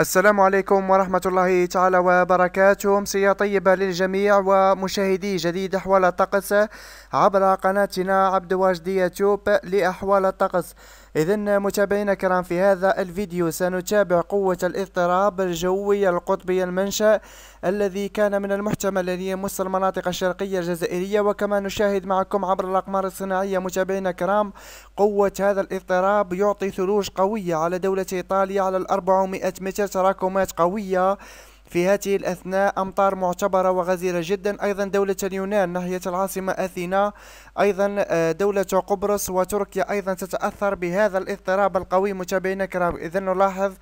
السلام عليكم ورحمة الله تعالى وبركاته أمسية طيبة للجميع ومشاهدي جديد أحوال الطقس عبر قناتنا عبد واجد يوتيوب لأحوال الطقس إذا متابعينا الكرام في هذا الفيديو سنتابع قوة الاضطراب الجوي القطبي المنشأ الذي كان من المحتمل أن يمس المناطق الشرقية الجزائرية وكما نشاهد معكم عبر الأقمار الصناعية متابعينا الكرام قوة هذا الاضطراب يعطي ثلوج قوية على دولة إيطاليا على 400 متر نتيجة تراكمات قوية في هذه الأثناء أمطار معتبرة وغزيرة جدا أيضا دولة اليونان ناحية العاصمة أثينا أيضا آه، دولة قبرص وتركيا أيضا تتأثر بهذا الاضطراب القوي متابعينا الكرام إذا نلاحظ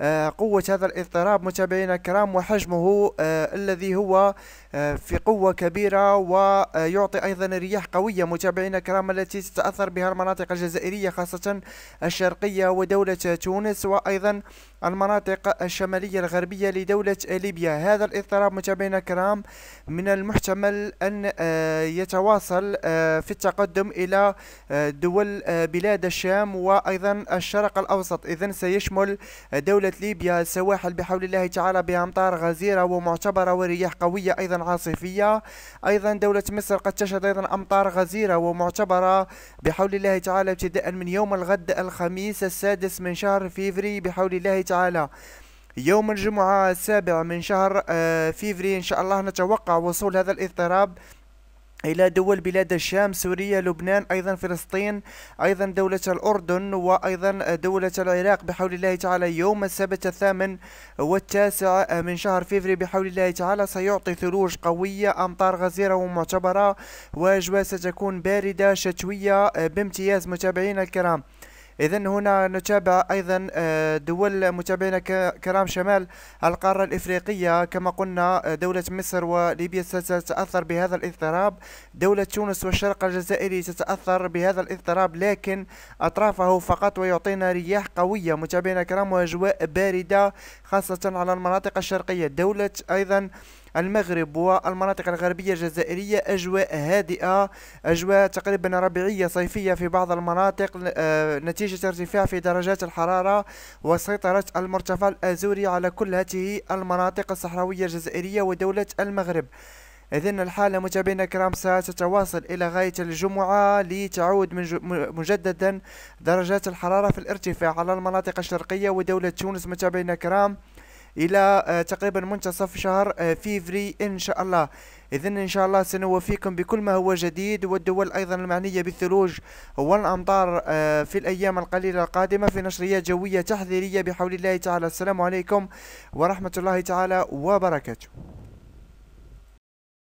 آه، قوة هذا الاضطراب متابعينا الكرام وحجمه آه، الذي هو آه، في قوة كبيرة ويعطي أيضا رياح قوية متابعينا الكرام التي تتأثر بها المناطق الجزائرية خاصة الشرقية ودولة تونس وأيضا المناطق الشمالية الغربية لدولة ليبيا هذا الاضطراب متابعينا الكرام من المحتمل أن يتواصل في التقدم إلى دول بلاد الشام وأيضا الشرق الأوسط إذا سيشمل دولة دولة ليبيا السواحل بحول الله تعالى بأمطار غزيرة ومعتبرة ورياح قوية أيضا عاصفية أيضا دولة مصر قد تشهد أيضا أمطار غزيرة ومعتبرة بحول الله تعالى ابتداء من يوم الغد الخميس السادس من شهر فيفري بحول الله تعالى يوم الجمعة السابع من شهر آه، فيفري إن شاء الله نتوقع وصول هذا الاضطراب إلى دول بلاد الشام سوريا لبنان أيضا فلسطين أيضا دولة الأردن وأيضا دولة العراق بحول الله تعالى يوم السبت الثامن والتاسع من شهر فيفري بحول الله تعالى سيعطي ثلوج قوية أمطار غزيرة ومعتبرة وأجواء ستكون باردة شتوية بامتياز متابعينا الكرام إذا هنا نتابع أيضا آه، دول متابعينا كرام شمال القارة الإفريقية كما قلنا آه، دولة مصر وليبيا ستتأثر بهذا الاضطراب دولة تونس والشرق الجزائري تتأثر بهذا الاضطراب لكن أطرافه فقط ويعطينا رياح قوية متابعينا كرام وأجواء باردة خاصة على المناطق الشرقية دولة أيضا المغرب والمناطق الغربية الجزائرية أجواء هادئة أجواء تقريبا ربيعية صيفية في بعض المناطق آه، نتيجة ارتفاع في درجات الحرارة وسيطرة المرتفع الأزوري على كل هذه المناطق الصحراوية الجزائرية ودولة المغرب إذن الحالة متابعينا الكرام ستتواصل إلى غاية الجمعة لتعود مجددا درجات الحرارة في الارتفاع على المناطق الشرقية ودولة تونس متابعينا الكرام الى آه، تقريبا منتصف شهر آه، فيفري ان شاء الله اذا ان شاء الله سنوفيكم بكل ما هو جديد والدول ايضا المعنيه بالثلوج والامطار آه، في الايام القليله القادمه في نشريات جويه تحذيريه بحول الله تعالى السلام عليكم ورحمه الله تعالى وبركاته